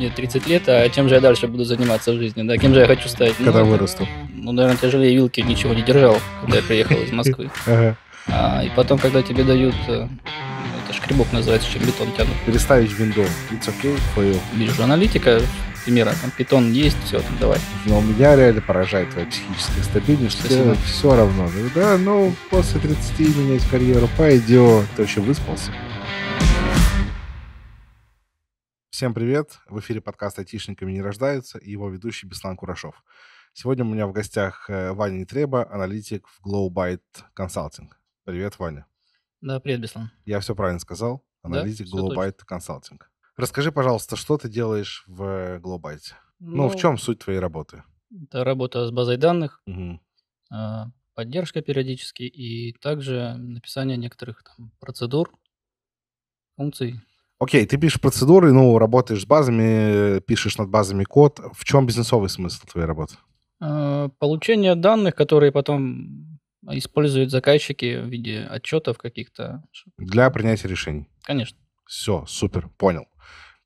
мне 30 лет, а чем же я дальше буду заниматься в жизни, да, кем же я хочу стать. Когда ну, вырасту. Ну, наверное, тяжелее вилки ничего не держал, когда я приехал из Москвы. А, и потом, когда тебе дают, э, это шкребок называется, чем бетон тянут. Переставить винду. It's okay for you. Вижу аналитика, примера, там питон есть, все, там давай. Но меня реально поражает твоя психическая стабильность, что все равно. Да, ну, после 30 менять карьеру, пойдет, ты вообще выспался. Всем привет! В эфире подкаст «Айтишниками не рождаются» и его ведущий Беслан Курашов. Сегодня у меня в гостях э, Ваня Нетреба, аналитик в Glowbyte Consulting. Привет, Ваня. Да, привет, Беслан. Я все правильно сказал? Аналитик да, Glowbyte Consulting. Расскажи, пожалуйста, что ты делаешь в э, Glowbyte? Ну, ну, в чем суть твоей работы? Это работа с базой данных, угу. А, поддержка периодически и также написание некоторых там, процедур, функций Окей, ты пишешь процедуры, ну, работаешь с базами, пишешь над базами код. В чем бизнесовый смысл твоей работы? А, получение данных, которые потом используют заказчики в виде отчетов каких-то. Для принятия решений. Конечно. Все, супер, понял.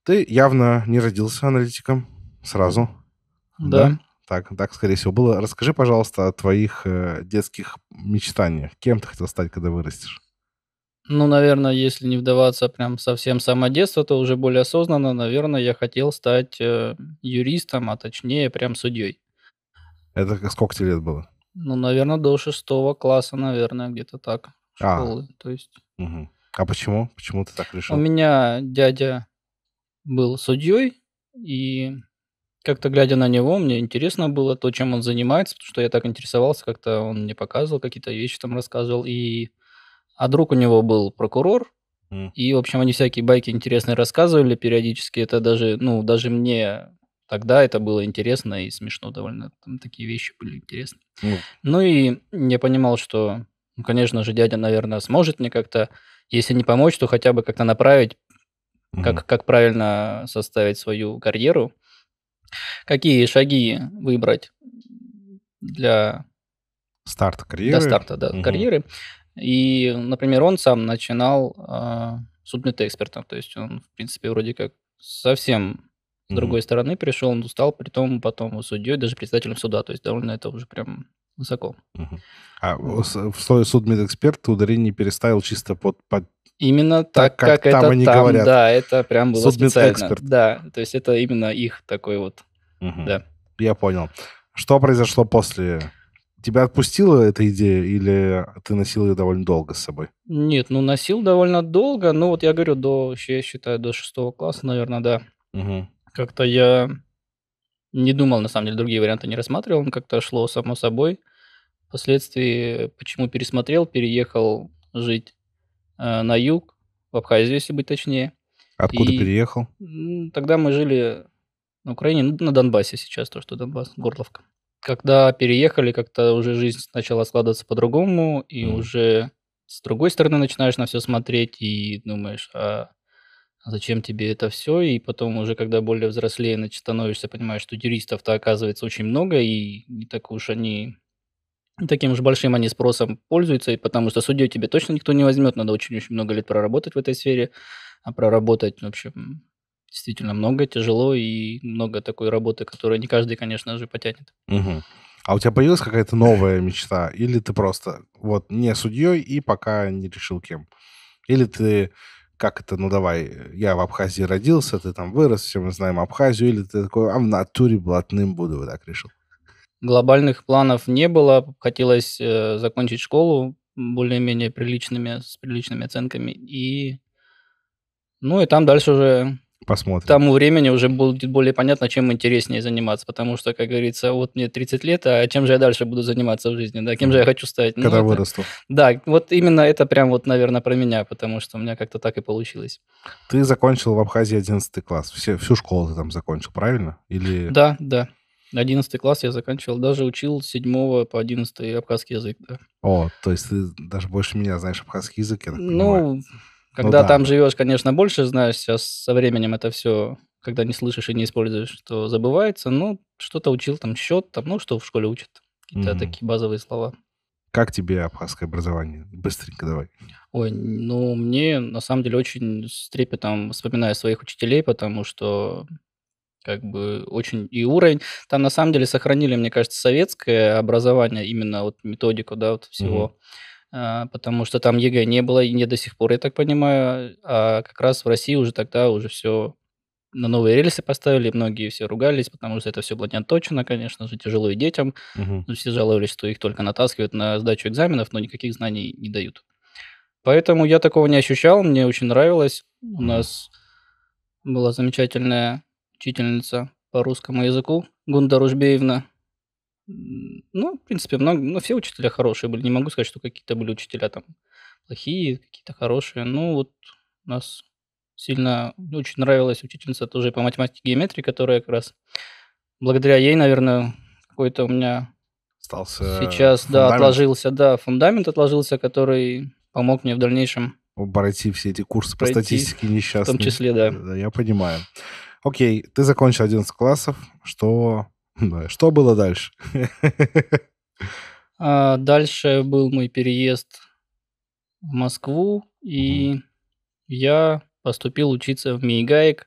Ты явно не родился аналитиком сразу. Да. да? Так, так, скорее всего, было. Расскажи, пожалуйста, о твоих э, детских мечтаниях. Кем ты хотел стать, когда вырастешь? Ну, наверное, если не вдаваться прям совсем с самого детства, то уже более осознанно, наверное, я хотел стать э, юристом, а точнее прям судьей. Это сколько тебе лет было? Ну, наверное, до шестого класса, наверное, где-то так. А. Школы, а. то есть. Угу. А почему? Почему ты так решил? У меня дядя был судьей, и как-то глядя на него, мне интересно было то, чем он занимается, потому что я так интересовался, как-то он мне показывал какие-то вещи, там рассказывал, и а друг у него был прокурор, mm. и, в общем, они всякие байки интересные рассказывали периодически, это даже, ну, даже мне тогда это было интересно и смешно довольно, там такие вещи были интересны. Mm. Ну. ну и я понимал, что, ну, конечно же, дядя, наверное, сможет мне как-то, если не помочь, то хотя бы как-то направить, mm. как, как правильно составить свою карьеру, какие шаги выбрать для старта карьеры. До старта, да, угу. карьеры. И, например, он сам начинал э, а, с экспертом, то есть он, в принципе, вроде как совсем с mm-hmm. другой стороны пришел, он устал, при том потом судьей, даже председателем суда, то есть довольно это уже прям высоко. Угу. А в слове судмедэксперт ударение переставил чисто под, под... Именно так, как, как там это они там, говорят. да, это прям было специально. Да, то есть это именно их такой вот, угу. да. Я понял. Что произошло после Тебя отпустила эта идея или ты носил ее довольно долго с собой? Нет, ну носил довольно долго. Ну вот я говорю, до, я считаю, до шестого класса, наверное, да. Угу. Как-то я не думал, на самом деле, другие варианты не рассматривал. Как-то шло само собой. Впоследствии почему пересмотрел, переехал жить э, на юг, в Абхазию, если быть точнее. Откуда И, переехал? Тогда мы жили на Украине, ну, на Донбассе сейчас, то, что Донбасс, Горловка когда переехали, как-то уже жизнь начала складываться по-другому, и mm. уже с другой стороны начинаешь на все смотреть и думаешь, а зачем тебе это все? И потом уже, когда более взрослее значит, становишься, понимаешь, что юристов-то оказывается очень много, и не так уж они таким уж большим они спросом пользуются, и потому что судью тебе точно никто не возьмет, надо очень-очень много лет проработать в этой сфере, а проработать, в общем, действительно много, тяжело и много такой работы, которую не каждый, конечно же, потянет. Угу. А у тебя появилась какая-то новая мечта? Или ты просто вот не судьей и пока не решил кем? Или ты как это, ну давай, я в Абхазии родился, ты там вырос, все мы знаем Абхазию, или ты такой, а в натуре блатным буду, вот так решил? Глобальных планов не было, хотелось э, закончить школу более-менее приличными, с приличными оценками, и ну и там дальше уже Посмотрим. тому времени уже будет более понятно, чем интереснее заниматься, потому что, как говорится, вот мне 30 лет, а чем же я дальше буду заниматься в жизни, да, кем же я хочу стать. Когда ну, вырасту. Это, да, вот именно это прям вот, наверное, про меня, потому что у меня как-то так и получилось. Ты закончил в Абхазии 11 класс, Все, всю школу ты там закончил, правильно? Или... Да, да. 11 класс я заканчивал, даже учил 7 по 11 абхазский язык, да. О, то есть ты даже больше меня знаешь абхазский язык, я так ну, ну когда ну, да. там живешь, конечно, больше знаешь, сейчас со временем это все, когда не слышишь и не используешь, то забывается. Ну, что-то учил, там счет, там, ну, что в школе учат. Какие-то mm такие базовые слова. Как тебе абхазское образование? Быстренько давай. Ой, ну, мне на самом деле очень с трепетом вспоминаю своих учителей, потому что как бы очень и уровень. Там на самом деле сохранили, мне кажется, советское образование, именно вот методику, да, вот всего. Mm-hmm а, потому что там ЕГЭ не было и не до сих пор, я так понимаю. А как раз в России уже тогда уже все на новые рельсы поставили, многие все ругались, потому что это все было неоточено, конечно же, тяжело и детям. Угу. Все жаловались, что их только натаскивают на сдачу экзаменов, но никаких знаний не дают. Поэтому я такого не ощущал, мне очень нравилось. У нас была замечательная учительница по русскому языку Гунда Ружбеевна. Ну, в принципе, много, ну, все учителя хорошие были. Не могу сказать, что какие-то были учителя там плохие, какие-то хорошие. Ну, вот у нас сильно очень нравилась учительница тоже по математике и геометрии, которая как раз благодаря ей, наверное, какой-то у меня Остался сейчас, фундамент. да, отложился, да, фундамент отложился, который помог мне в дальнейшем пройти все эти курсы пройти, по статистике несчастных. В том числе, да. Я понимаю. Окей, ты закончил 11 классов. Что что было дальше? А дальше был мой переезд в Москву, и mm. я поступил учиться в МИИГАИК,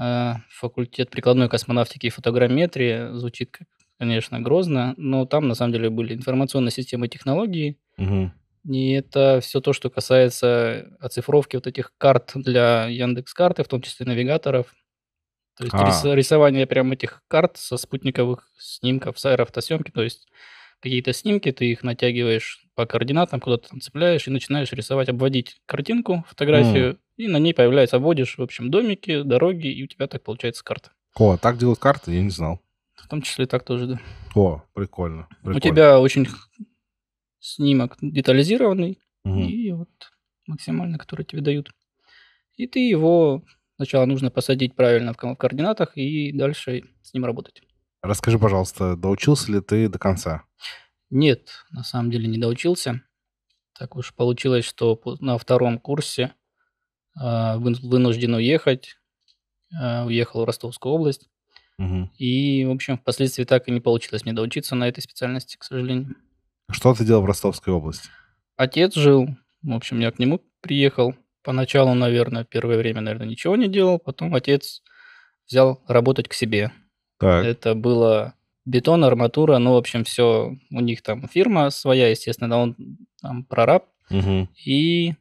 а, факультет прикладной космонавтики и фотограмметрии. Звучит, конечно, грозно, но там на самом деле были информационные системы и технологии. Mm. И это все то, что касается оцифровки вот этих карт для Яндекс.Карты, в том числе навигаторов. То есть а. рисование прям этих карт со спутниковых снимков, с аэрофотосъемки, то есть какие-то снимки, ты их натягиваешь по координатам, куда-то там цепляешь и начинаешь рисовать, обводить картинку, фотографию, mm. и на ней появляется, обводишь, в общем, домики, дороги, и у тебя так получается карта. О, так делают карты, я не знал. В том числе так тоже, да. О, прикольно. прикольно. У тебя очень снимок детализированный, угу. и вот максимально, который тебе дают. И ты его Сначала нужно посадить правильно в координатах и дальше с ним работать. Расскажи, пожалуйста, доучился ли ты до конца? Нет, на самом деле не доучился. Так уж получилось, что на втором курсе э, вынужден уехать. А, уехал в Ростовскую область. Угу. И, в общем, впоследствии так и не получилось мне доучиться на этой специальности, к сожалению. Что ты делал в Ростовской области? Отец жил, в общем, я к нему приехал. Поначалу, наверное, первое время, наверное, ничего не делал. Потом отец взял работать к себе. Так. Это было бетон, арматура, ну, в общем, все. У них там фирма своя, естественно, он там прораб. Угу. И,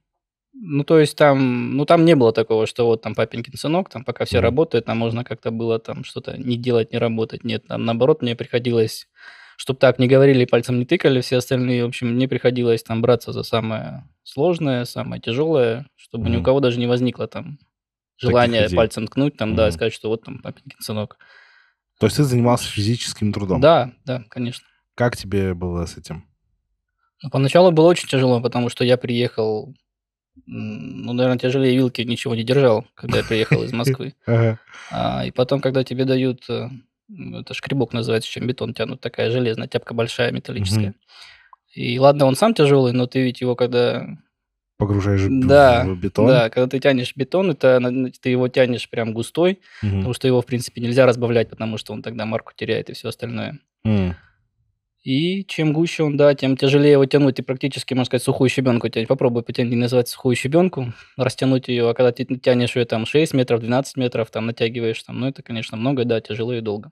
ну, то есть там, ну, там не было такого, что вот там папенькин сынок, там пока все угу. работают, там можно как-то было там что-то не делать, не работать. Нет, там наоборот мне приходилось, чтобы так не говорили, пальцем не тыкали, все остальные, в общем, мне приходилось там браться за самое сложное, самое тяжелое, чтобы mm-hmm. ни у кого даже не возникло там желание пальцем ткнуть, там, mm-hmm. да, и сказать, что вот там папенькин сынок. То есть ты занимался физическим трудом? Да, да, конечно. Как тебе было с этим? Ну, поначалу было очень тяжело, потому что я приехал, ну, наверное, тяжелее вилки ничего не держал, когда я приехал из Москвы. А, и потом, когда тебе дают, э, ну, это шкребок называется, чем бетон тянут, такая железная тяпка большая, металлическая. И ладно, он сам тяжелый, но ты ведь его когда... Погружаешь да, в бетон. Да, когда ты тянешь бетон, это, ты его тянешь прям густой, угу. потому что его, в принципе, нельзя разбавлять, потому что он тогда марку теряет и все остальное. Угу. И чем гуще он, да, тем тяжелее его тянуть. И практически, можно сказать, сухую щебенку тянуть. Попробуй потянуть, называть сухую щебенку, растянуть ее. А когда ты тянешь ее там 6 метров, 12 метров, там натягиваешь, там, ну это, конечно, много, да, тяжело и долго.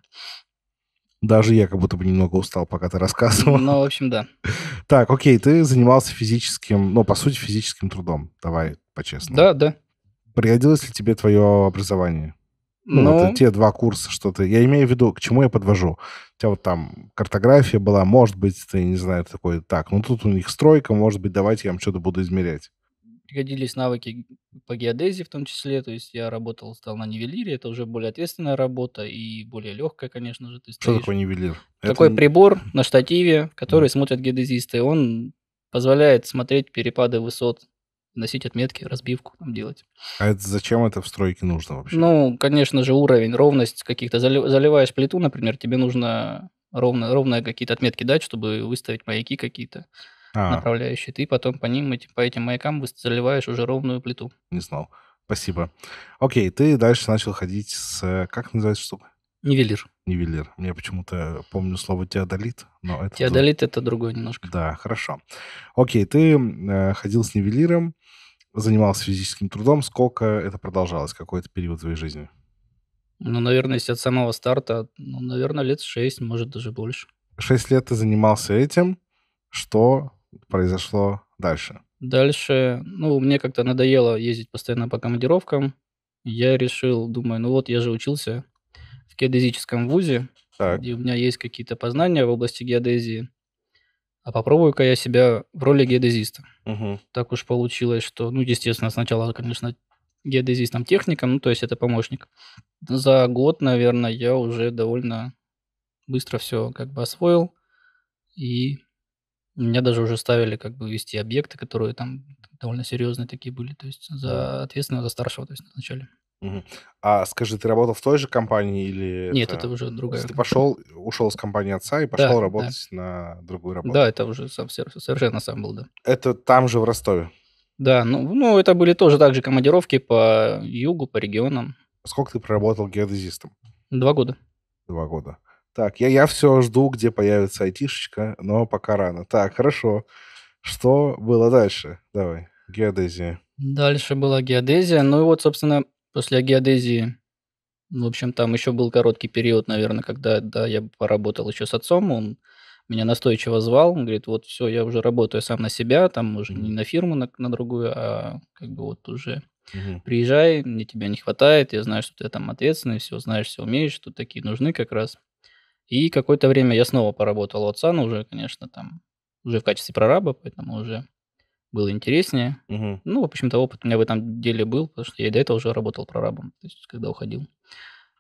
Даже я как будто бы немного устал, пока ты рассказывал. Ну, в общем, да. Так, окей, ты занимался физическим, ну, по сути, физическим трудом. Давай по-честному. Да, да. Пригодилось ли тебе твое образование? Ну, ну, это те два курса, что ты... Я имею в виду, к чему я подвожу. У тебя вот там картография была, может быть, ты, не знаю, такой, так, ну тут у них стройка, может быть, давайте я вам что-то буду измерять пригодились навыки по геодезии в том числе, то есть я работал, стал на нивелире, это уже более ответственная работа и более легкая, конечно же. Ты Что такое нивелир? Такой это... прибор на штативе, который да. смотрят геодезисты, он позволяет смотреть перепады высот, носить отметки, разбивку там делать. А это зачем это в стройке нужно вообще? Ну, конечно же, уровень, ровность каких-то. Заливаешь плиту, например, тебе нужно ровно, ровно какие-то отметки дать, чтобы выставить маяки какие-то а. направляющие. Ты потом по ним, по этим маякам заливаешь уже ровную плиту. Не знал. Спасибо. Окей, ты дальше начал ходить с... Как называется штука? Нивелир. Нивелир. Я почему-то помню слово теодолит, но это... Теодолит — это другое немножко. Да, хорошо. Окей, ты э, ходил с нивелиром, занимался физическим трудом. Сколько это продолжалось? какой это период твоей жизни? Ну, наверное, если от самого старта, ну, наверное, лет шесть, может, даже больше. Шесть лет ты занимался этим. Что произошло дальше? Дальше, ну, мне как-то надоело ездить постоянно по командировкам. Я решил, думаю, ну вот я же учился в геодезическом вузе, так. где у меня есть какие-то познания в области геодезии. А попробую-ка я себя в роли геодезиста. Угу. Так уж получилось, что, ну, естественно, сначала, конечно, геодезистом-техником, ну, то есть это помощник. За год, наверное, я уже довольно быстро все как бы освоил и меня даже уже ставили как бы вести объекты, которые там довольно серьезные такие были, то есть за ответственного, за старшего, то есть вначале. А скажи, ты работал в той же компании или... Нет, это, это уже другая. Ты пошел, ушел из компании отца и пошел да, работать да. на другую работу. Да, это уже сам, совершенно сам был, да. Это там же в Ростове? Да, ну, ну это были тоже также командировки по югу, по регионам. Сколько ты проработал геодезистом? Два года. Два года. Так, я, я все жду, где появится айтишечка, но пока рано. Так, хорошо. Что было дальше? Давай, геодезия. Дальше была геодезия. Ну и вот, собственно, после геодезии, в общем, там еще был короткий период, наверное, когда да, я поработал еще с отцом. Он меня настойчиво звал, он говорит, вот все, я уже работаю сам на себя, там уже не на фирму, на, на другую, а как бы вот уже Угу. Приезжай, мне тебя не хватает, я знаю, что ты там ответственный, все знаешь, все умеешь, что такие нужны как раз. И какое-то время я снова поработал у отца, но уже, конечно, там, уже в качестве прораба, поэтому уже было интереснее. Угу. Ну, в общем-то, опыт у меня в этом деле был, потому что я до этого уже работал прорабом, то есть когда уходил.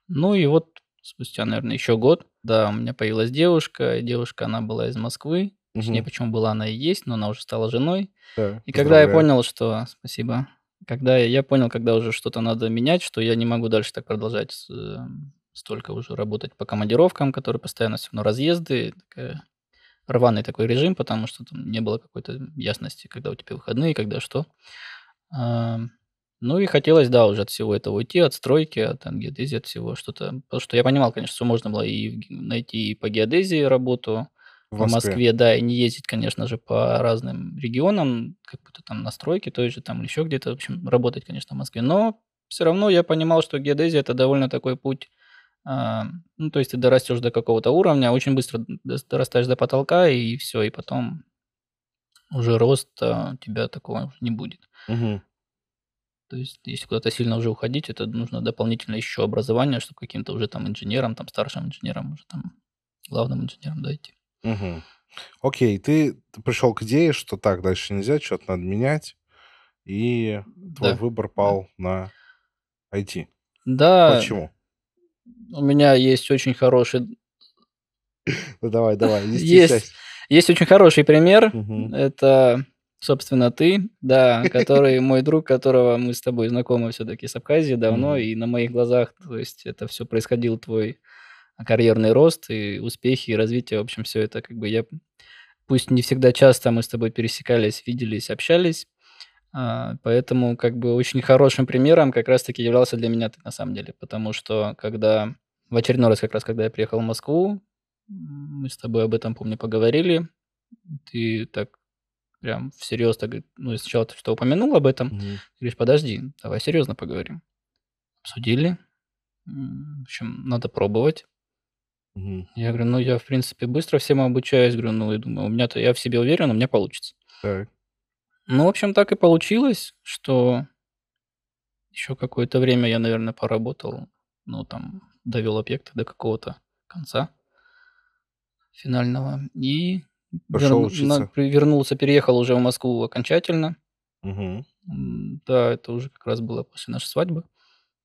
Ну и вот спустя, наверное, еще год, да, у меня появилась девушка. Девушка, она была из Москвы. Угу. Точнее, почему была она и есть, но она уже стала женой. Да, и когда я понял, что... Спасибо. Когда я понял, когда уже что-то надо менять, что я не могу дальше так продолжать э, столько уже работать по командировкам, которые постоянно все равно разъезды, такая, рваный такой режим, потому что там не было какой-то ясности, когда у тебя выходные, когда что. А, ну и хотелось, да, уже от всего этого уйти, от стройки, от, геодезии, от всего что-то. Потому что я понимал, конечно, что можно было и найти и по геодезии работу, в Москве. Москве, да, и не ездить, конечно же, по разным регионам, как будто там на стройке той же, там еще где-то, в общем, работать, конечно, в Москве. Но все равно я понимал, что геодезия – это довольно такой путь а, ну, то есть ты дорастешь до какого-то уровня, очень быстро дорастаешь до потолка, и все, и потом уже рост а, у тебя такого не будет. Угу. То есть, если куда-то сильно уже уходить, это нужно дополнительно еще образование, чтобы каким-то уже там инженером, там старшим инженером, уже там главным инженером дойти. Угу. Окей, ты пришел к идее, что так дальше нельзя, что-то надо менять, и твой да. выбор пал да. на IT. Да. Почему? У меня есть очень хороший... Ну, давай, давай. Есть, есть очень хороший пример. Угу. Это, собственно, ты, да, который мой друг, которого мы с тобой знакомы все-таки с Абхазии давно, угу. и на моих глазах, то есть это все происходил твой карьерный рост и успехи, и развитие, в общем, все это как бы я... Пусть не всегда часто мы с тобой пересекались, виделись, общались, а, поэтому как бы очень хорошим примером как раз-таки являлся для меня ты на самом деле, потому что когда в очередной раз как раз, когда я приехал в Москву, мы с тобой об этом, помню, поговорили, ты так прям всерьез так, ну, сначала ты что упомянул об этом, mm-hmm. говоришь, подожди, давай серьезно поговорим. Обсудили, в общем, надо пробовать. Mm-hmm. Я говорю, ну, я, в принципе, быстро всем обучаюсь, говорю, ну, и думаю, у меня-то, я в себе уверен, у меня получится. Так. Ну, в общем, так и получилось, что еще какое-то время я, наверное, поработал, ну, там, довел объекты до какого-то конца финального. И вер... На... вернулся, переехал уже в Москву окончательно. Угу. Да, это уже как раз было после нашей свадьбы.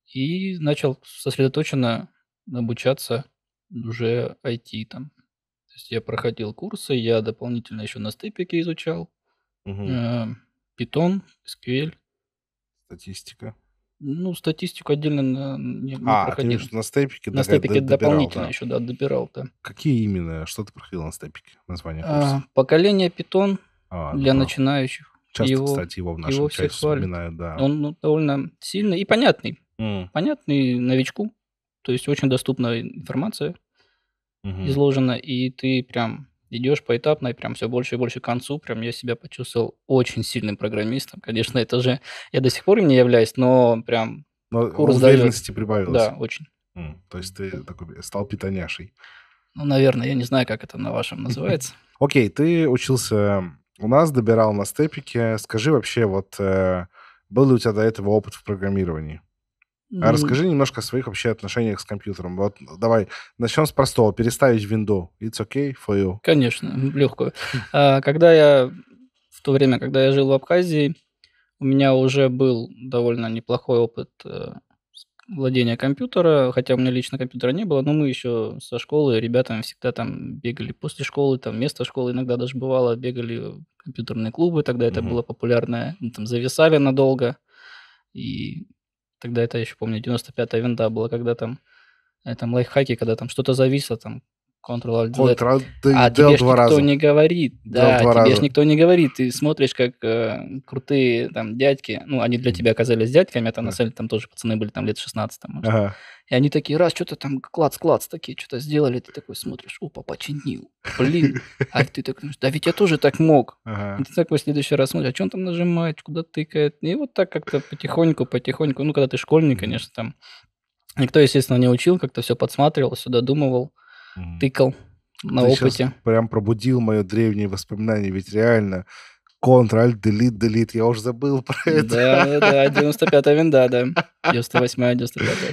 И начал сосредоточенно обучаться уже IT там. То есть я проходил курсы, я дополнительно еще на степике изучал Угу. Питон, SQL. Статистика. Ну, статистику отдельно на, не, а, проходил. А, на степике На степике дополнительно да. еще, да, добирал, да. Какие именно, что ты проходил на степике? Название курса? А, поколение питон а, для да. начинающих. Часто, его, кстати, его в нашем его чате вспоминают, да. Он ну, довольно сильный и понятный. Mm. Понятный новичку. То есть очень доступная информация mm-hmm. изложена, и ты прям идешь поэтапно, и прям все больше и больше к концу. Прям я себя почувствовал очень сильным программистом. Конечно, это же я до сих пор им не являюсь, но прям но курс уверенности дает. прибавилось. Да, очень. Mm, то есть ты такой стал питоняшей. Ну, наверное, я не знаю, как это на вашем называется. Окей, ты учился у нас, добирал на степике. Скажи вообще, вот э, был ли у тебя до этого опыт в программировании? А расскажи немножко о своих вообще отношениях с компьютером. Вот давай начнем с простого. Переставить винду. It's okay for you. Конечно, легко. Хм. А, когда я в то время, когда я жил в Абхазии, у меня уже был довольно неплохой опыт э, владения компьютера, хотя у меня лично компьютера не было, но мы еще со школы ребятами всегда там бегали после школы, там место школы иногда даже бывало, бегали в компьютерные клубы, тогда это было популярное, ну, там зависали надолго, и Тогда это, я еще помню, 95-я винда была, когда там, э, там лайфхаки, когда там что-то зависло, там Ctrl-Alt-D. Ctrl, а, а тебе ж никто раза. не говорит. Да, тебе раза. ж никто не говорит. Ты смотришь, как э, крутые там дядьки, ну, они для тебя оказались дядьками, это а да. на самом деле там тоже пацаны были там лет 16, может. Ага. И они такие, раз, что-то там клац-клац такие, что-то сделали, ты такой смотришь, опа, починил. Блин. А ты так, да ведь я тоже так мог. Ага. ты такой в следующий раз смотришь, а что он там нажимает, куда тыкает. И вот так как-то потихоньку, потихоньку. Ну, когда ты школьник, конечно, там никто, естественно, не учил, как-то все подсматривал, сюда думывал, тыкал ну, на ты опыте. Прям пробудил мое древнее воспоминание, ведь реально Ctrl, делит, делит, я уже забыл про это. Да, да, 95-я винда, да. 98-я, 95-я,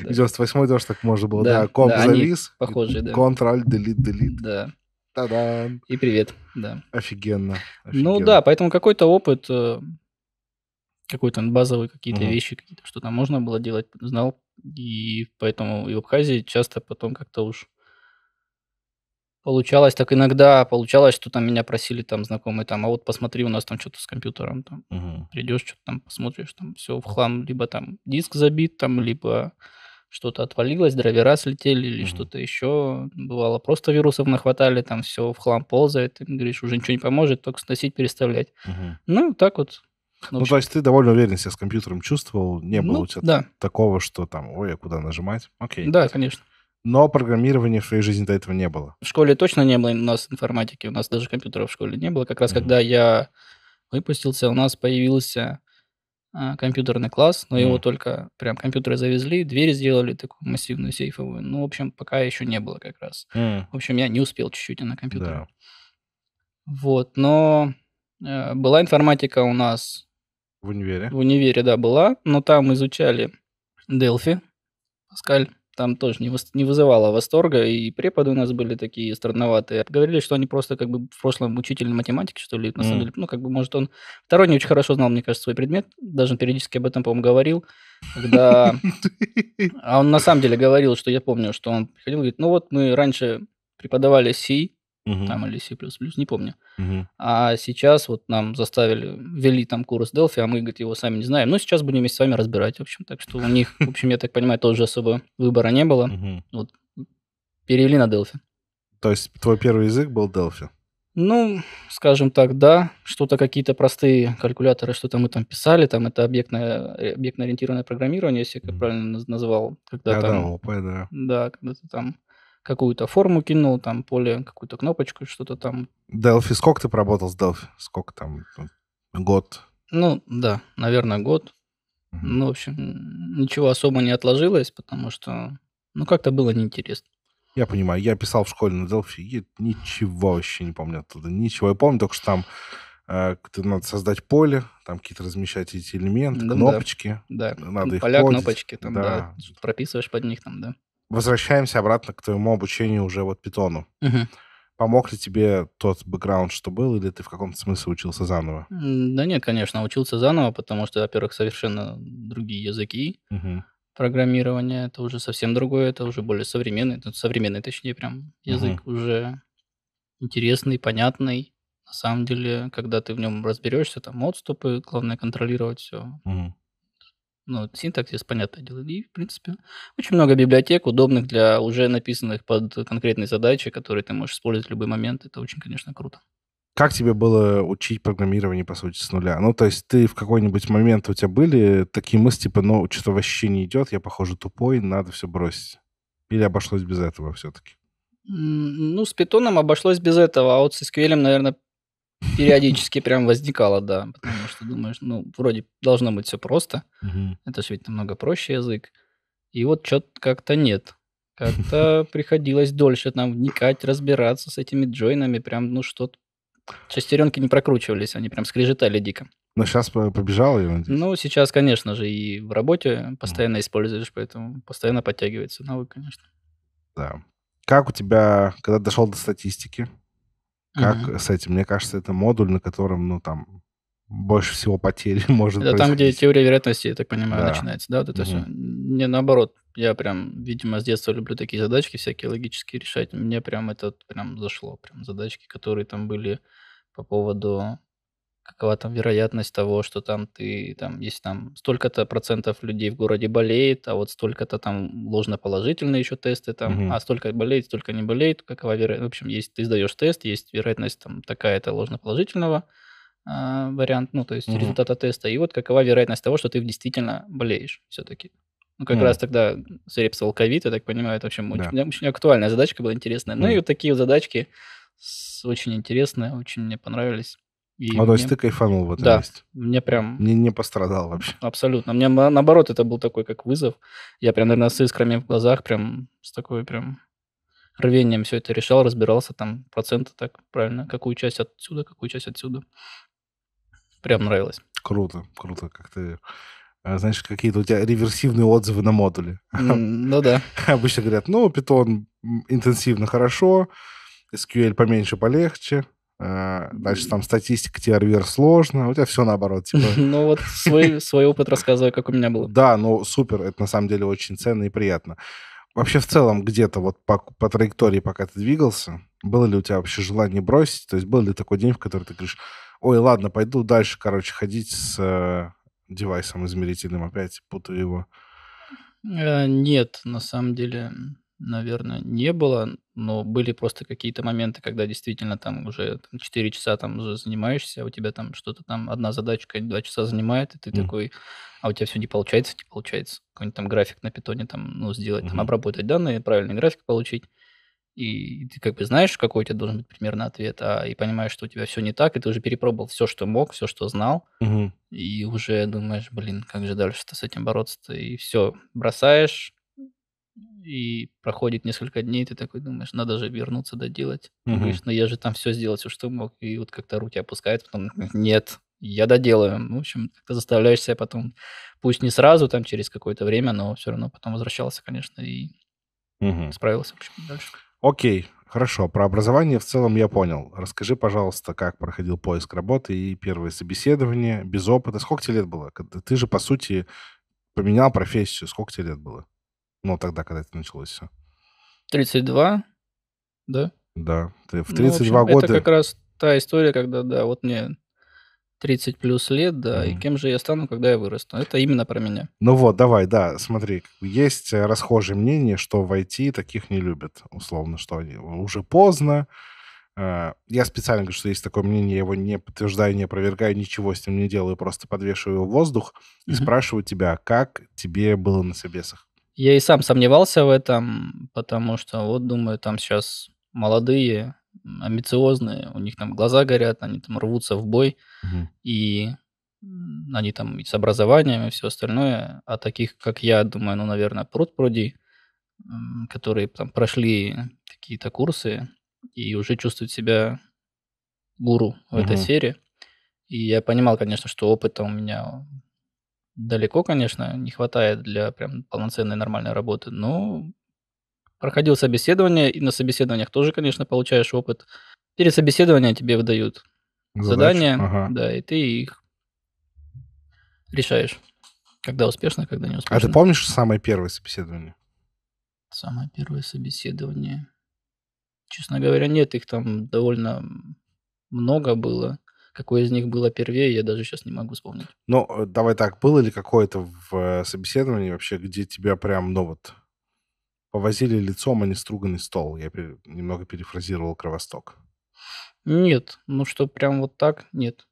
да. 98-й тоже так можно было, да. Комп завис. Похожие, да. Ctrl, delete, delete. Да. Та-да. И привет, да. Офигенно. Ну да, поэтому какой-то опыт, э, какой-то базовый, какие-то вещи, что там можно было делать, знал. И поэтому и в Абхазии часто потом как-то уж Получалось так иногда, получалось, что там меня просили там знакомые там, а вот посмотри, у нас там что-то с компьютером, там угу. придешь, что-то там посмотришь, там все в хлам, либо там диск забит, там, либо что-то отвалилось, драйвера слетели или угу. что-то еще. Бывало, просто вирусов нахватали, там все в хлам ползает, ты говоришь, уже ничего не поможет, только сносить, переставлять. Угу. Ну, так вот. Ну, то есть ты довольно уверенно себя с компьютером чувствовал, не было ну, у тебя да. такого, что там, ой, а куда нажимать? Окей. Да, конечно но программирования в своей жизни до этого не было. В школе точно не было у нас информатики, у нас даже компьютера в школе не было. Как раз mm-hmm. когда я выпустился, у нас появился а, компьютерный класс, но mm-hmm. его только прям компьютеры завезли, двери сделали такую массивную сейфовую. Ну, в общем, пока еще не было как раз. Mm-hmm. В общем, я не успел чуть-чуть на компьютер. Да. Вот, но э, была информатика у нас в универе. В универе, да, была, но там изучали Delphi, Pascal там тоже не, не вызывало восторга, и преподы у нас были такие странноватые. Говорили, что они просто как бы в прошлом учитель математики, что ли, на самом деле. Ну, как бы, может, он второй не очень хорошо знал, мне кажется, свой предмет, даже он периодически об этом, по-моему, говорил, когда... А он на самом деле говорил, что я помню, что он приходил и говорит, ну вот мы раньше преподавали си угу. там или C++, не помню. Угу. А сейчас вот нам заставили, ввели там курс Delphi, а мы, говорит, его сами не знаем. Ну, сейчас будем вместе с вами разбирать, в общем. Так что у них, в общем, я так понимаю, тоже особо выбора не было. Угу. Вот перевели на Delphi. То есть твой первый язык был Delphi? Ну, скажем так, да, что-то какие-то простые калькуляторы, что-то мы там писали, там это объектное, э, объектно-ориентированное программирование, если я правильно назвал, когда а, там... Да, да. Да, когда ты там какую-то форму кинул, там поле, какую-то кнопочку, что-то там. Delphi, сколько ты проработал с Delphi? Сколько там? Ну, год? Ну, да, наверное, год. Угу. Ну, в общем, ничего особо не отложилось, потому что, ну, как-то было неинтересно. Я понимаю, я писал в школе на Delphi, и ничего вообще не помню оттуда, ничего. Я помню только, что там э, ты надо создать поле, там какие-то размещать эти элементы, да, кнопочки. Да, надо ну, их поля, кнопочки, там, да. да. Прописываешь под них там, да возвращаемся обратно к твоему обучению уже вот питону. Угу. Помог ли тебе тот бэкграунд, что был, или ты в каком-то смысле учился заново? Да нет, конечно, учился заново, потому что, во-первых, совершенно другие языки. Угу. Программирование это уже совсем другое, это уже более современный, это ну, современный, точнее, прям язык угу. уже интересный, понятный. На самом деле, когда ты в нем разберешься, там отступы, главное контролировать все. Угу ну, синтаксис, понятное дело. И, в принципе, очень много библиотек, удобных для уже написанных под конкретные задачи, которые ты можешь использовать в любой момент. Это очень, конечно, круто. Как тебе было учить программирование, по сути, с нуля? Ну, то есть ты в какой-нибудь момент у тебя были такие мысли, типа, ну, что-то вообще не идет, я, похоже, тупой, надо все бросить? Или обошлось без этого все-таки? Ну, с питоном обошлось без этого, а вот с SQL, наверное, Периодически прям возникало, да. Потому что думаешь, ну, вроде должно быть все просто. Это же ведь намного проще язык. И вот что-то как-то нет. Как-то приходилось дольше там вникать, разбираться с этими джойнами. Прям, ну, что-то... Шестеренки не прокручивались, они прям скрежетали дико. Но ну, сейчас побежал его? Ну, сейчас, конечно же, и в работе постоянно используешь, поэтому постоянно подтягивается навык, конечно. Да. Как у тебя, когда дошел до статистики, как mm-hmm. с этим? Мне кажется, это модуль, на котором, ну, там, больше всего потерь может быть. Это там, где теория вероятности, я так понимаю, да. начинается, да? Вот это угу. все. Не наоборот. Я прям, видимо, с детства люблю такие задачки всякие логические решать. Мне прям это прям зашло. Прям задачки, которые там были по поводу какова там вероятность того, что там ты, там, если там столько-то процентов людей в городе болеет, а вот столько-то там ложноположительные еще тесты, там, угу. а столько болеет, столько не болеет, какова вероятность, в общем, есть, ты сдаешь тест, есть вероятность там такая-то ложноположительного э, вариант, ну, то есть угу. результата теста, и вот какова вероятность того, что ты действительно болеешь все-таки. Ну, как mm. раз тогда свирепствовал ковид, я так понимаю, это, в общем, да. очень, очень актуальная задачка была интересная. Mm. Ну, и вот такие вот задачки с, очень интересные, очень мне понравились. И ну, мне... то есть ты кайфанул в этом да, месте? мне прям... Не, не пострадал вообще? Абсолютно. Мне, наоборот, это был такой как вызов. Я прям, наверное, с искрами в глазах, прям с такой прям рвением все это решал, разбирался там проценты так, правильно, какую часть отсюда, какую часть отсюда. Прям нравилось. Круто, круто, как ты э, знаешь, какие-то у тебя реверсивные отзывы на модуле? Ну да. Обычно говорят, ну, питон интенсивно хорошо, SQL поменьше, полегче, Э, дальше там статистика, TRVR сложно, у тебя все наоборот. Типа. Ну вот свой, свой опыт рассказываю, как у меня было. Да, ну супер, это на самом деле очень ценно и приятно. Вообще в целом где-то вот по, по траектории, пока ты двигался, было ли у тебя вообще желание бросить? То есть был ли такой день, в который ты говоришь, ой, ладно, пойду дальше, короче, ходить с э, девайсом измерительным опять, путаю его? Э, нет, на самом деле наверное, не было, но были просто какие-то моменты, когда действительно там уже там, 4 часа там уже занимаешься, а у тебя там что-то там, одна задачка 2 часа занимает, и ты mm. такой, а у тебя все не получается, не получается. Какой-нибудь там график на питоне там, ну, сделать, mm-hmm. там, обработать данные, правильный график получить. И ты как бы знаешь, какой у тебя должен быть примерно ответ, а и понимаешь, что у тебя все не так, и ты уже перепробовал все, что мог, все, что знал, угу. и уже думаешь, блин, как же дальше-то с этим бороться-то, и все, бросаешь, и проходит несколько дней, ты такой думаешь, надо же вернуться доделать. Угу. Говоришь, ну я же там все сделал, все что мог, и вот как-то руки опускают, потом нет, я доделаю. В общем, как-то заставляешь себя потом, пусть не сразу, там через какое-то время, но все равно потом возвращался, конечно, и угу. справился, в общем, дальше. Окей, хорошо. Про образование в целом я понял. Расскажи, пожалуйста, как проходил поиск работы и первое собеседование без опыта. Сколько тебе лет было? Ты же, по сути, поменял профессию. Сколько тебе лет было? Ну, тогда, когда это началось все. 32, да? Да, в 32 ну, в общем, года... Это как раз та история, когда, да, вот мне 30 плюс лет, да, mm. и кем же я стану, когда я вырасту. Это именно про меня. Ну вот, давай, да, смотри, есть э, расхожее мнение, что в IT таких не любят, условно, что они уже поздно. Э, я специально говорю, что есть такое мнение, я его не подтверждаю, не опровергаю, ничего с ним не делаю, просто подвешиваю его в воздух mm-hmm. и спрашиваю тебя, как тебе было на собесах? Я и сам сомневался в этом, потому что вот думаю, там сейчас молодые, амбициозные, у них там глаза горят, они там рвутся в бой, угу. и они там и с образованием и все остальное. А таких, как я, думаю, ну, наверное, пруд пруди, которые там прошли какие-то курсы и уже чувствуют себя гуру в угу. этой сфере. И я понимал, конечно, что опыта у меня далеко, конечно, не хватает для прям полноценной нормальной работы, но проходил собеседование, и на собеседованиях тоже, конечно, получаешь опыт. Перед собеседованием тебе выдают Задач. задания, ага. да, и ты их решаешь, когда успешно, когда не успешно. А ты помнишь самое первое собеседование? Самое первое собеседование. Честно говоря, нет, их там довольно много было какой из них было а первее, я даже сейчас не могу вспомнить. Ну, э, давай так, было ли какое-то в э, собеседовании вообще, где тебя прям, ну вот, повозили лицом, а не струганный стол? Я немного перефразировал Кровосток. Нет, ну что, прям вот так, нет.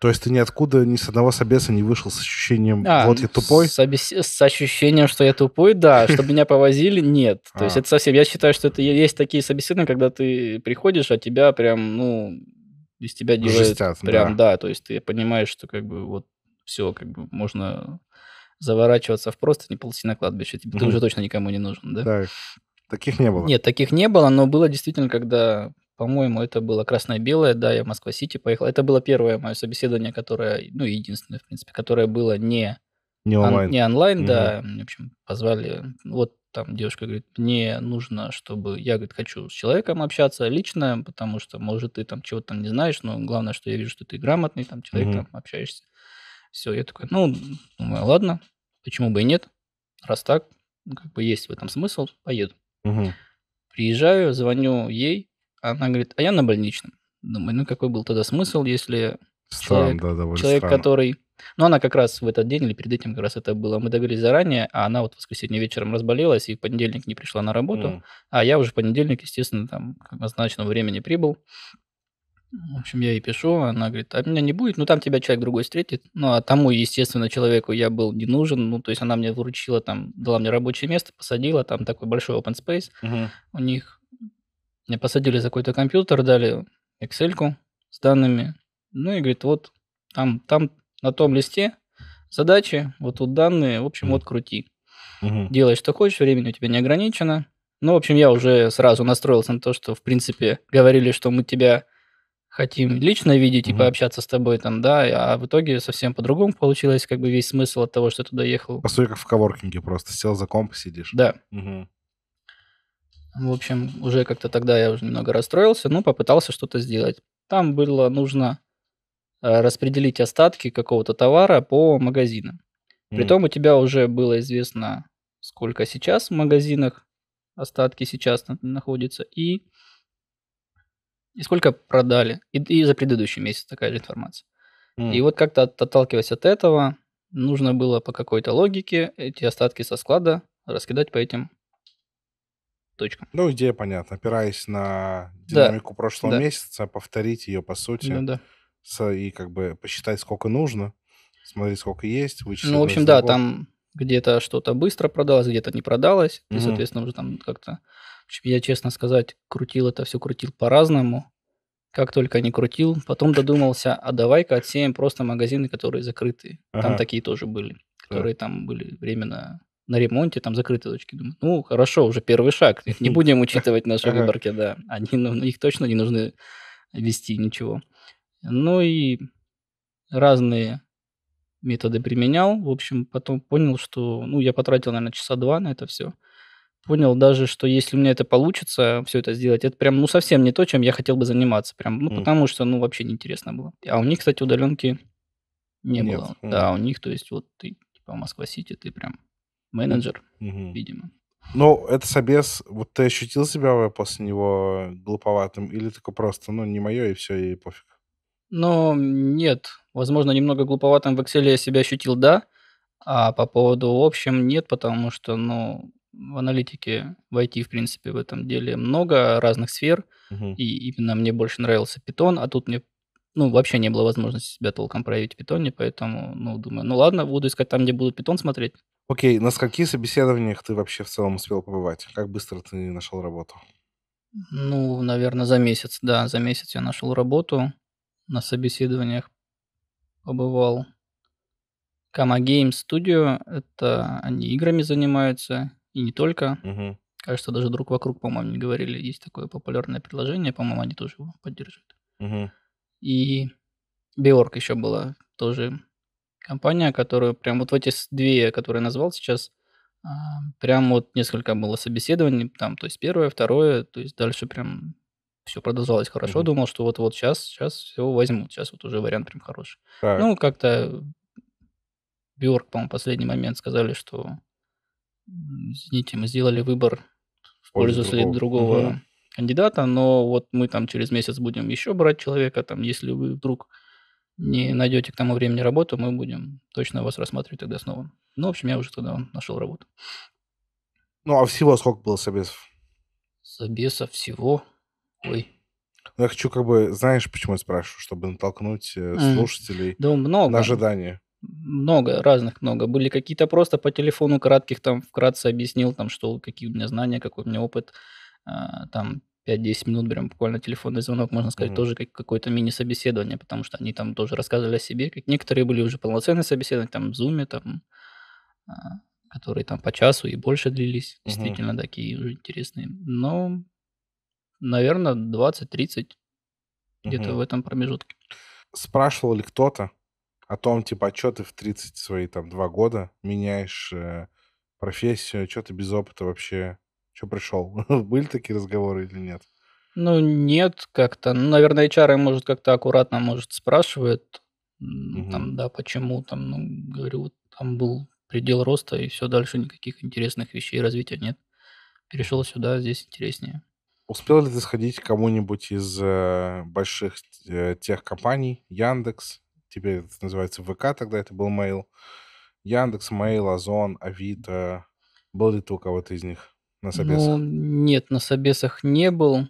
То есть ты ниоткуда, ни с одного собеса не вышел с ощущением, а, вот я тупой? С, обес... с ощущением, что я тупой, да. Чтобы меня повозили, нет. То есть а. это совсем... Я считаю, что это есть такие собеседования, когда ты приходишь, а тебя прям, ну, из тебя делает Жестят, прям, да. да, то есть ты понимаешь, что как бы вот все, как бы можно заворачиваться в просто не ползти на кладбище, тебе, типа, ты уже точно никому не нужен, да? Так. Таких не было? Нет, таких не было, но было действительно, когда, по-моему, это было красное-белое, да, я в Москва-Сити поехал. Это было первое мое собеседование, которое, ну, единственное, в принципе, которое было не... Не онлайн. Он, не онлайн, угу. да. В общем, позвали. Вот там девушка говорит, мне нужно, чтобы я, говорит, хочу с человеком общаться лично, потому что, может, ты там чего-то не знаешь, но главное, что я вижу, что ты грамотный, там, человек, угу. там, общаешься. Все, я такой, ну, думаю, ладно, почему бы и нет, раз так, ну, как бы есть в этом смысл, поеду. Угу. Приезжаю, звоню ей, она говорит, а я на больничном. Думаю, ну какой был тогда смысл, если Стран, человек, да, человек который но она как раз в этот день или перед этим как раз это было. Мы договорились заранее, а она вот в воскресенье вечером разболелась и в понедельник не пришла на работу. Mm. А я уже в понедельник, естественно, там к назначенному времени прибыл. В общем, я ей пишу, она говорит, а меня не будет, ну там тебя человек другой встретит. Ну, а тому, естественно, человеку я был не нужен, ну, то есть она мне вручила там, дала мне рабочее место, посадила, там такой большой open space угу. у них. Мне посадили за какой-то компьютер, дали excel с данными, ну и говорит, вот там, там на том листе задачи, вот тут данные, в общем, вот крути. Угу. Делай, что хочешь, времени у тебя не ограничено. Ну, в общем, я уже сразу настроился на то, что, в принципе, говорили, что мы тебя хотим лично видеть и пообщаться с тобой там, да, а в итоге совсем по-другому получилось, как бы весь смысл от того, что туда ехал. По сути, как в коворкинге просто, сел за комп и сидишь. Да. Угу. В общем, уже как-то тогда я уже немного расстроился, но попытался что-то сделать. Там было нужно Э, распределить остатки какого-то товара по магазинам. Притом у тебя уже было известно, сколько сейчас в магазинах остатки сейчас находятся и, и сколько продали. И, и за предыдущий месяц такая же информация. Mm. И вот как-то от, отталкиваясь от этого, нужно было по какой-то логике эти остатки со склада раскидать по этим точкам. Ну, идея понятна. Опираясь на динамику да. прошлого да. месяца, повторить ее по сути. Ну да, да и как бы посчитать, сколько нужно, смотреть, сколько есть, вычислить. Ну, в общем, да, там где-то что-то быстро продалось, где-то не продалось, и, соответственно, уже там как-то, я, честно сказать, крутил это все, крутил по-разному, как только не крутил, потом додумался, а давай-ка отсеем просто магазины, которые закрыты. Ага. Там такие тоже были, которые да. там были временно на ремонте, там закрытые точки. Думаю, ну, хорошо, уже первый шаг, не будем учитывать в выборки да. Они, ну, их точно не нужны вести ничего. Ну и разные методы применял. В общем, потом понял, что... Ну, я потратил, наверное, часа два на это все. Понял даже, что если у меня это получится, все это сделать, это прям, ну, совсем не то, чем я хотел бы заниматься. Прям, ну, mm. потому что, ну, вообще неинтересно было. А у них, кстати, удаленки не Нет. было. Mm. Да, у них, то есть, вот ты, типа, Москва-Сити, ты прям менеджер, mm-hmm. видимо. Ну, это собес, вот ты ощутил себя после него глуповатым, или только просто, ну, не мое, и все, и пофиг? Ну, нет. Возможно, немного глуповатым в Excel я себя ощутил, да. А по поводу в общем нет, потому что, ну, в аналитике, в IT, в принципе, в этом деле много разных сфер. Угу. И именно мне больше нравился Python, а тут мне ну, вообще не было возможности себя толком проявить в питоне, поэтому, ну, думаю, ну ладно, буду искать там, где будут питон смотреть. Окей, на скольких собеседованиях ты вообще в целом успел побывать? Как быстро ты нашел работу? Ну, наверное, за месяц, да, за месяц я нашел работу на собеседованиях побывал. Kama Game Studio, это они играми занимаются, и не только. Угу. Кажется, даже друг вокруг, по-моему, не говорили. Есть такое популярное приложение, по-моему, они тоже его поддерживают. Угу. И Биорг еще была тоже компания, которую прям вот в эти две, которые я назвал сейчас, а, прям вот несколько было собеседований, там, то есть первое, второе, то есть дальше прям все продолжалось хорошо, mm-hmm. думал, что вот-вот сейчас, сейчас все возьмут, сейчас вот уже вариант прям хороший. Так. Ну, как-то Бьорк, по-моему, в последний момент сказали, что, извините, мы сделали выбор в пользу другого, другого mm-hmm. кандидата, но вот мы там через месяц будем еще брать человека, там, если вы вдруг не найдете к тому времени работу, мы будем точно вас рассматривать тогда снова. Ну, в общем, я уже тогда нашел работу. Ну, а всего сколько было собесов? Собесов всего? Ой. Ну, я хочу, как бы, знаешь, почему я спрашиваю, чтобы натолкнуть mm. слушателей да, много, на ожидание. Много, разных много. Были какие-то просто по телефону кратких, там, вкратце объяснил, там, что, какие у меня знания, какой у меня опыт, а, там, 5-10 минут берем буквально телефонный звонок, можно сказать, mm-hmm. тоже как какое-то мини-собеседование, потому что они там тоже рассказывали о себе. Как некоторые были уже полноценные собеседования, там, в Zoom, там, а, которые там по часу и больше длились, действительно mm-hmm. такие уже интересные. Но Наверное, 20-30, где-то угу. в этом промежутке. Спрашивал ли кто-то о том, типа, «А что ты в 30 свои, там, два года меняешь э, профессию, что ты без опыта вообще, что пришел? Были такие разговоры или нет? Ну, нет, как-то. Ну, наверное, HR, может, как-то аккуратно, может, спрашивает, угу. там, да, почему, там, ну, говорю, вот там был предел роста, и все, дальше никаких интересных вещей развития нет. Перешел сюда, здесь интереснее. Успел ли ты сходить к кому-нибудь из э, больших э, тех компаний? Яндекс, теперь это называется ВК, тогда это был Mail. Яндекс, Mail, Озон, Авито. Был ли ты у кого-то из них на ну, собесах? Ну, нет, на собесах не был.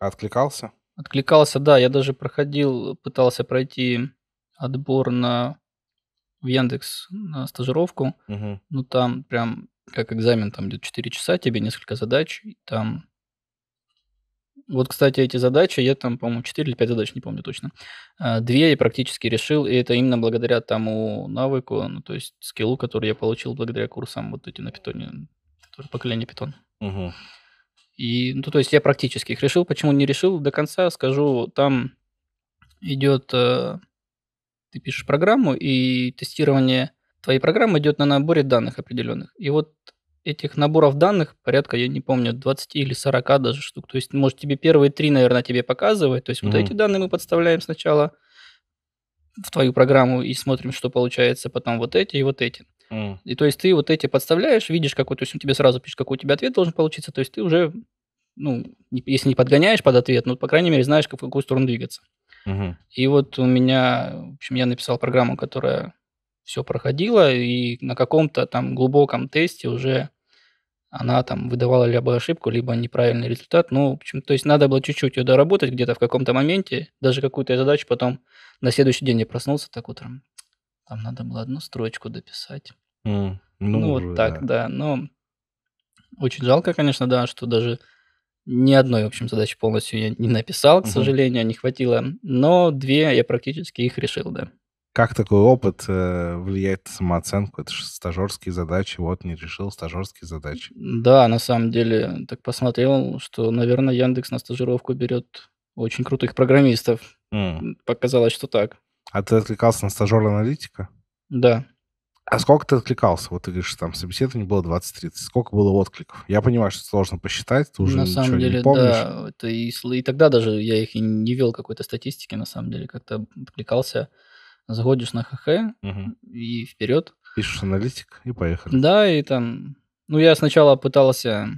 откликался? Откликался, да. Я даже проходил, пытался пройти отбор на в Яндекс на стажировку. Угу. Ну, там прям как экзамен, там где-то 4 часа, тебе несколько задач, и там вот, кстати, эти задачи, я там, по-моему, 4 или 5 задач, не помню точно. А, две я практически решил, и это именно благодаря тому навыку, ну, то есть скиллу, который я получил благодаря курсам вот этим на питоне, поколение питон. Угу. И, ну, то есть я практически их решил. Почему не решил до конца, скажу, там идет, э, ты пишешь программу, и тестирование твоей программы идет на наборе данных определенных. И вот этих наборов данных порядка, я не помню, 20 или 40 даже штук. То есть, может, тебе первые три, наверное, тебе показывают. То есть, mm-hmm. вот эти данные мы подставляем сначала в твою программу и смотрим, что получается, потом вот эти и вот эти. Mm. И то есть ты вот эти подставляешь, видишь, какой, то есть он тебе сразу пишет, какой у тебя ответ должен получиться, то есть ты уже, ну, если не подгоняешь под ответ, ну, по крайней мере, знаешь, в какую сторону двигаться. Mm-hmm. И вот у меня, в общем, я написал программу, которая все проходила, и на каком-то там глубоком тесте уже она там выдавала либо ошибку, либо неправильный результат. Ну, в общем, то есть надо было чуть-чуть ее доработать где-то в каком-то моменте, даже какую-то задачу потом на следующий день я проснулся так утром. Там надо было одну строчку дописать. Mm, ну, ну уже, вот так, да. да. Но очень жалко, конечно, да, что даже ни одной, в общем, задачи полностью я не написал, к uh-huh. сожалению, не хватило. Но две я практически их решил, да. Как такой опыт э, влияет на самооценку? Это же стажерские задачи, вот не решил стажерские задачи. Да, на самом деле, так посмотрел, что, наверное, Яндекс на стажировку берет очень крутых программистов. Mm. Показалось, что так. А ты откликался на стажер аналитика Да. А сколько ты откликался? Вот ты говоришь, там собеседование было 20-30. Сколько было откликов? Я понимаю, что сложно посчитать, ты уже на ничего деле, не помнишь. Да, это и, и тогда даже я их и не вел какой-то статистики, на самом деле, как-то откликался. Загодишь на ХХ угу. и вперед. Пишешь аналитик и поехали. Да, и там... Ну, я сначала пытался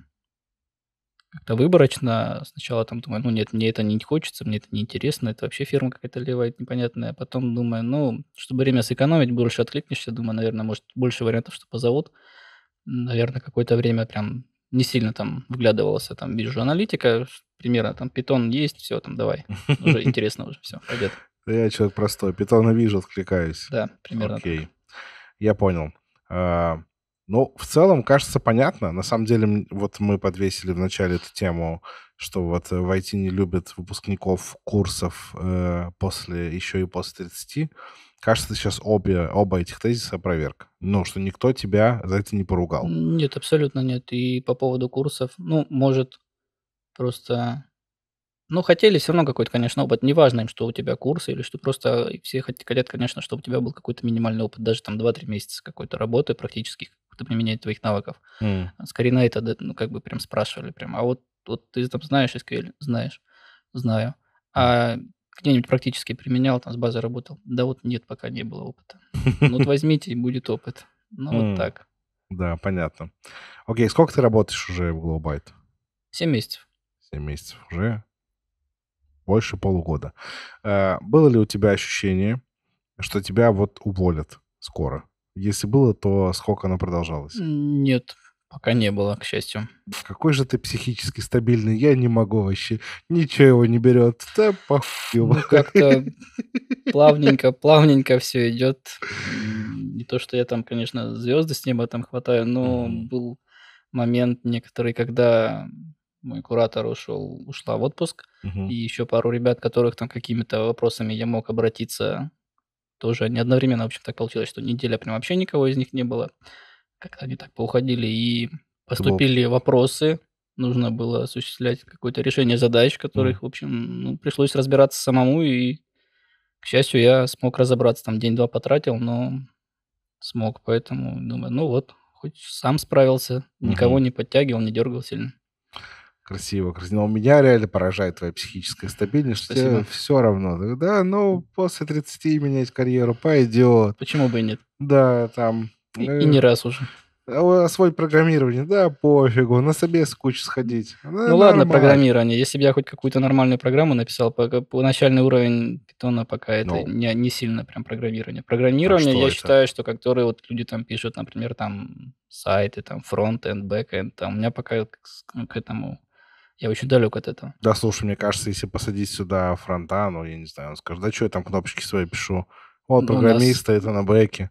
как-то выборочно. Сначала там думаю, ну нет, мне это не хочется, мне это не интересно, это вообще фирма какая-то левая, непонятная. Потом думаю, ну, чтобы время сэкономить, больше откликнешься, думаю, наверное, может, больше вариантов, что позовут. Наверное, какое-то время прям не сильно там вглядывался, там вижу аналитика, примерно там питон есть, все, там давай. Уже интересно уже, все, пойдет. Я человек простой. Питона вижу, откликаюсь. Да, примерно Окей. Так. Я понял. А, ну, в целом, кажется, понятно. На самом деле, вот мы подвесили в начале эту тему, что вот в IT не любят выпускников курсов э, после, еще и после 30. Кажется, сейчас обе, оба этих тезиса опроверг. Ну, что никто тебя за это не поругал. Нет, абсолютно нет. И по поводу курсов, ну, может, просто ну, хотели все равно какой-то, конечно, опыт. Неважно им, что у тебя курсы или что просто все хотят, конечно, чтобы у тебя был какой-то минимальный опыт, даже там 2-3 месяца какой-то работы практических, какого-то применения твоих навыков. Mm. Скорее на это, ну, как бы прям спрашивали прям, а вот, вот ты там знаешь SQL? Знаешь. Знаю. А где-нибудь практически применял, там с базой работал? Да вот нет, пока не было опыта. Ну, вот возьмите, и будет опыт. Ну, вот так. Да, понятно. Окей, сколько ты работаешь уже в Globite? 7 месяцев. 7 месяцев уже больше полугода. Э, было ли у тебя ощущение, что тебя вот уволят скоро? Если было, то сколько оно продолжалось? Нет, пока не было, к счастью. Какой же ты психически стабильный, я не могу вообще. Ничего его не берет. Да похуй. Ну, как-то плавненько, плавненько все идет. Не то, что я там, конечно, звезды с неба там хватаю, но был момент некоторый, когда мой куратор ушел, ушла в отпуск, угу. и еще пару ребят, которых там какими-то вопросами я мог обратиться, тоже не одновременно, в общем, так получилось, что неделя прям вообще никого из них не было. Как-то они так поуходили, и поступили Бог. вопросы, нужно было осуществлять какое-то решение задач, которых, mm. в общем, ну, пришлось разбираться самому, и, к счастью, я смог разобраться, там день-два потратил, но смог, поэтому думаю, ну вот, хоть сам справился, никого mm не подтягивал, не дергал сильно красиво, красиво. Но у меня реально поражает твоя психическая стабильность, что тебе все равно. Да, ну, после 30 менять карьеру пойдет. Почему бы и нет? Да, там... И, э, и не раз уже. А Освоить программирование, да, пофигу, на собес кучу сходить. Да, ну нормально. ладно, программирование. Если бы я хоть какую-то нормальную программу написал, по, по начальный уровень питона пока это ну. не, не сильно прям программирование. Программирование, а я это? считаю, что которые вот люди там пишут, например, там сайты, там фронт-энд, бэк-энд, там у меня пока к, к этому я очень далек от этого. Да, слушай, мне кажется, если посадить сюда фронта, ну, я не знаю, он скажет, да что я там кнопочки свои пишу? Вот, программист стоит нас... на бэке.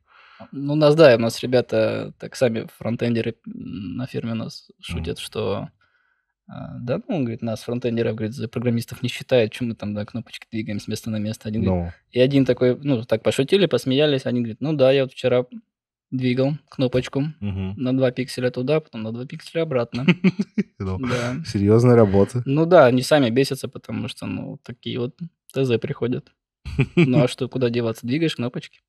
Ну, у нас, да, у нас ребята, так сами фронтендеры на фирме у нас шутят, mm. что... Э, да, ну, он говорит, нас фронтендеров, говорит, за программистов не считает, чем мы там, да, кнопочки двигаем с места на место. Один no. говорит, ну. и один такой, ну, так пошутили, посмеялись, они говорят: ну да, я вот вчера двигал кнопочку угу. на 2 пикселя туда, потом на 2 пикселя обратно. Ну, Серьезная работа. Ну да, они сами бесятся, потому что, ну, такие вот ТЗ приходят. Ну а что, куда деваться? Двигаешь кнопочки.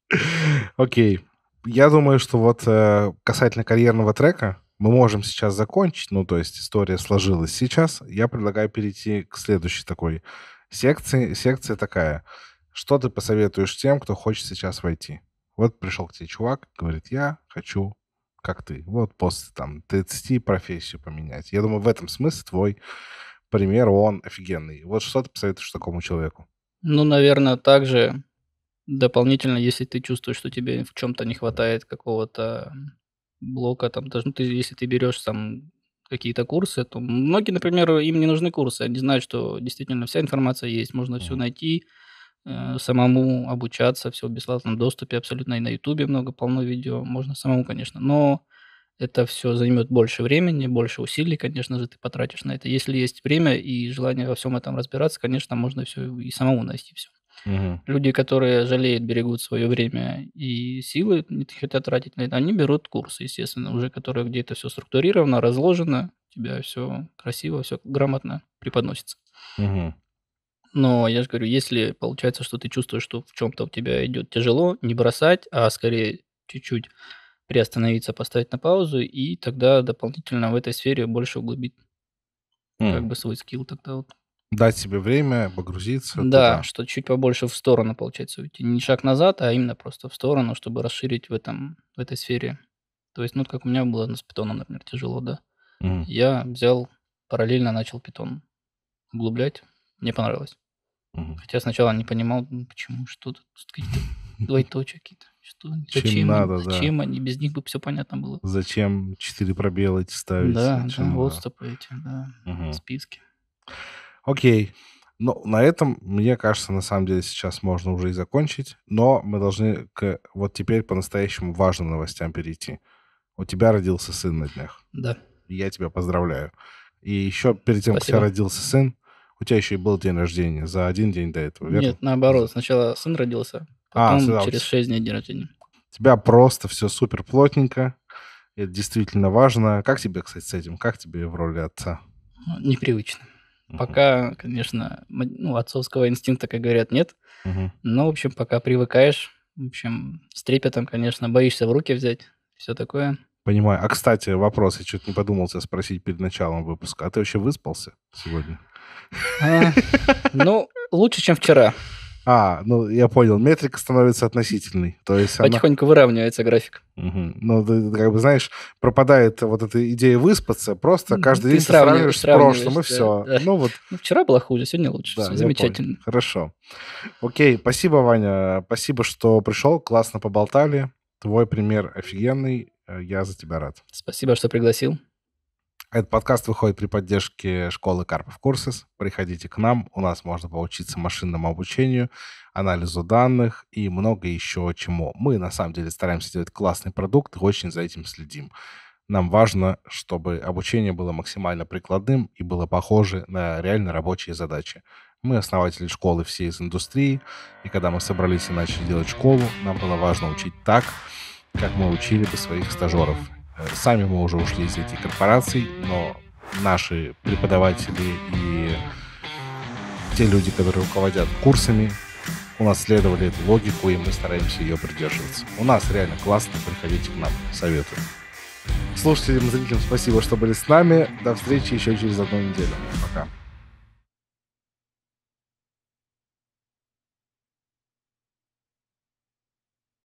Окей. Я думаю, что вот э, касательно карьерного трека мы можем сейчас закончить, ну, то есть история сложилась сейчас. Я предлагаю перейти к следующей такой секции. Секция такая. Что ты посоветуешь тем, кто хочет сейчас войти? Вот пришел к тебе чувак, говорит, я хочу, как ты, вот после там 30 профессию поменять. Я думаю, в этом смысле твой пример, он офигенный. Вот что ты посоветуешь такому человеку? Ну, наверное, также дополнительно, если ты чувствуешь, что тебе в чем-то не хватает какого-то блока, там, даже, ну, ты, если ты берешь там какие-то курсы, то многие, например, им не нужны курсы, они знают, что действительно вся информация есть, можно mm-hmm. все найти, Э, самому обучаться, все в бесплатном доступе, абсолютно и на Ютубе много полно видео, можно самому, конечно, но это все займет больше времени, больше усилий, конечно же, ты потратишь на это. Если есть время и желание во всем этом разбираться, конечно, можно все и самому найти все. Угу. Люди, которые жалеют, берегут свое время и силы, не хотят тратить на это, они берут курсы, естественно, уже которые где то все структурировано, разложено, у тебя все красиво, все грамотно преподносится. Угу. Но я же говорю, если получается, что ты чувствуешь, что в чем-то у тебя идет тяжело, не бросать, а скорее чуть-чуть приостановиться, поставить на паузу, и тогда дополнительно в этой сфере больше углубить mm. как хм. бы свой скилл тогда вот. Дать себе время, погрузиться. Да, туда. что чуть побольше в сторону, получается, уйти. Не шаг назад, а именно просто в сторону, чтобы расширить в, этом, в этой сфере. То есть, ну, как у меня было с питоном, например, тяжело, да. Mm. Я взял, параллельно начал питон углублять, мне понравилось. Угу. Хотя сначала не понимал, почему, что тут, тут какие-то двоеточия какие-то. Что, чем зачем, надо, они, да. зачем они, без них бы все понятно было. Зачем четыре пробела эти ставить? Да, там да, отступы эти, да, угу. списки. Окей. Ну, на этом, мне кажется, на самом деле сейчас можно уже и закончить. Но мы должны к вот теперь по-настоящему важным новостям перейти. У тебя родился сын на днях. Да. Я тебя поздравляю. И еще перед тем, Спасибо. как у тебя родился сын, у тебя еще и был день рождения за один день до этого, верно? Нет, наоборот. Сначала сын родился, а, потом а, сюда, через шесть дней день рождения. У тебя просто все супер плотненько. Это действительно важно. Как тебе, кстати, с этим? Как тебе в роли отца? Непривычно. Угу. Пока, конечно, ну, отцовского инстинкта, как говорят, нет. Угу. Но, в общем, пока привыкаешь, в общем, с трепетом, конечно, боишься в руки взять, все такое. Понимаю. А, кстати, вопрос, я что-то не подумал тебя спросить перед началом выпуска. А ты вообще выспался сегодня? Ну, лучше, чем вчера. А, ну я понял. Метрика становится относительной. То есть Потихоньку она... выравнивается график. Угу. Ну, ты как бы знаешь, пропадает вот эта идея выспаться, просто ну, каждый день сравниваешь, ты сравниваешь с прошлым, да, и все. Да. Ну, вот. ну, вчера было хуже, сегодня лучше. Да, все замечательно. Понял. Хорошо. Окей, спасибо, Ваня. Спасибо, что пришел. Классно поболтали. Твой пример офигенный. Э, я за тебя рад. Спасибо, что пригласил. Этот подкаст выходит при поддержке школы Карпов Курсес. Приходите к нам, у нас можно поучиться машинному обучению, анализу данных и много еще чему. Мы на самом деле стараемся делать классный продукт и очень за этим следим. Нам важно, чтобы обучение было максимально прикладным и было похоже на реально рабочие задачи. Мы основатели школы всей из индустрии, и когда мы собрались и начали делать школу, нам было важно учить так, как мы учили бы своих стажеров. Сами мы уже ушли из этих корпораций, но наши преподаватели и те люди, которые руководят курсами, унаследовали эту логику, и мы стараемся ее придерживаться. У нас реально классно, приходите к нам, советую. Слушателям и зрителям спасибо, что были с нами. До встречи еще через одну неделю. Пока.